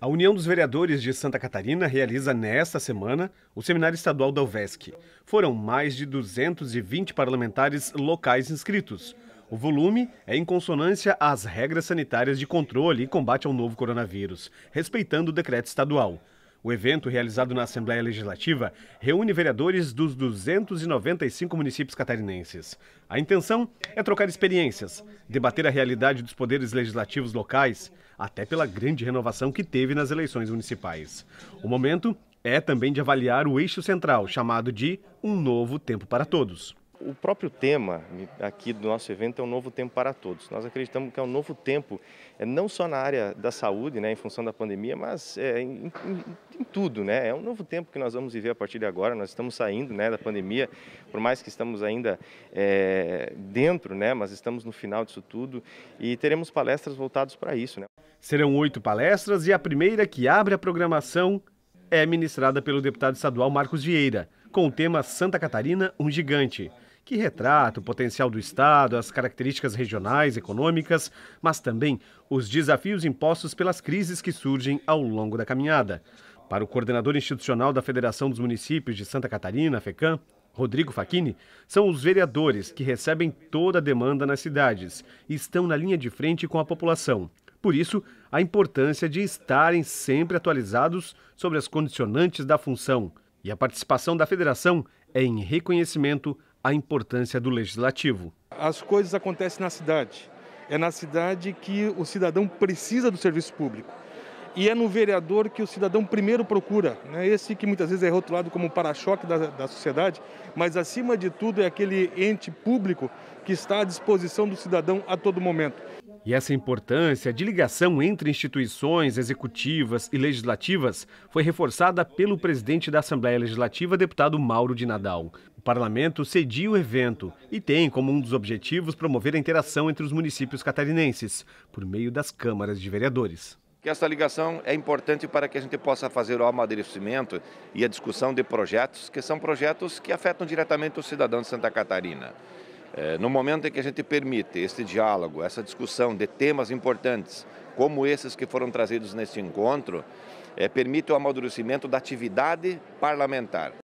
A União dos Vereadores de Santa Catarina realiza nesta semana o Seminário Estadual da UVESC. Foram mais de 220 parlamentares locais inscritos. O volume é em consonância às regras sanitárias de controle e combate ao novo coronavírus, respeitando o decreto estadual. O evento, realizado na Assembleia Legislativa, reúne vereadores dos 295 municípios catarinenses. A intenção é trocar experiências, debater a realidade dos poderes legislativos locais, até pela grande renovação que teve nas eleições municipais. O momento é também de avaliar o eixo central, chamado de Um Novo Tempo para Todos. O próprio tema aqui do nosso evento é um novo tempo para todos. Nós acreditamos que é um novo tempo, eh, não só na área da saúde, né, em função da pandemia, mas é, em, em, em, tudo. Né? É um novo tempo que nós vamos viver a partir de agora. Nós estamos saindo né, da pandemia, por mais que estamos ainda é, dentro, né, mas estamos no final disso tudo e teremos palestras voltadas para isso. Né? Serão oito palestras e a primeira que abre a programação é ministrada pelo deputado estadual Marcos Vieira, com o tema Santa Catarina, um gigante que retrata o potencial do Estado, as características regionais, econômicas, mas também os desafios impostos pelas crises que surgem ao longo da caminhada. Para o coordenador institucional da Federação dos Municípios de Santa Catarina, FECAM, Rodrigo Faquini, são os vereadores que recebem toda a demanda nas cidades e estão na linha de frente com a população. Por isso, a importância de estarem sempre atualizados sobre as condicionantes da função. E a participação da federação é em reconhecimento a importância do legislativo. As coisas acontecem na cidade. É na cidade que o cidadão precisa do serviço público. E é no vereador que o cidadão primeiro procura, né? esse que muitas vezes é rotulado como para-choque da, da sociedade, mas acima de tudo é aquele ente público que está à disposição do cidadão a todo momento. E essa importância de ligação entre instituições executivas e legislativas foi reforçada pelo presidente da Assembleia Legislativa, deputado Mauro de Nadal. O parlamento cedia o evento e tem como um dos objetivos promover a interação entre os municípios catarinenses, por meio das câmaras de vereadores que essa ligação é importante para que a gente possa fazer o amadurecimento e a discussão de projetos, que são projetos que afetam diretamente o cidadão de Santa Catarina. Eh, no momento em que a gente permite esse diálogo, essa discussão de temas importantes, como esses que foram trazidos neste encontro, eh, permite o amadurecimento da atividade parlamentar.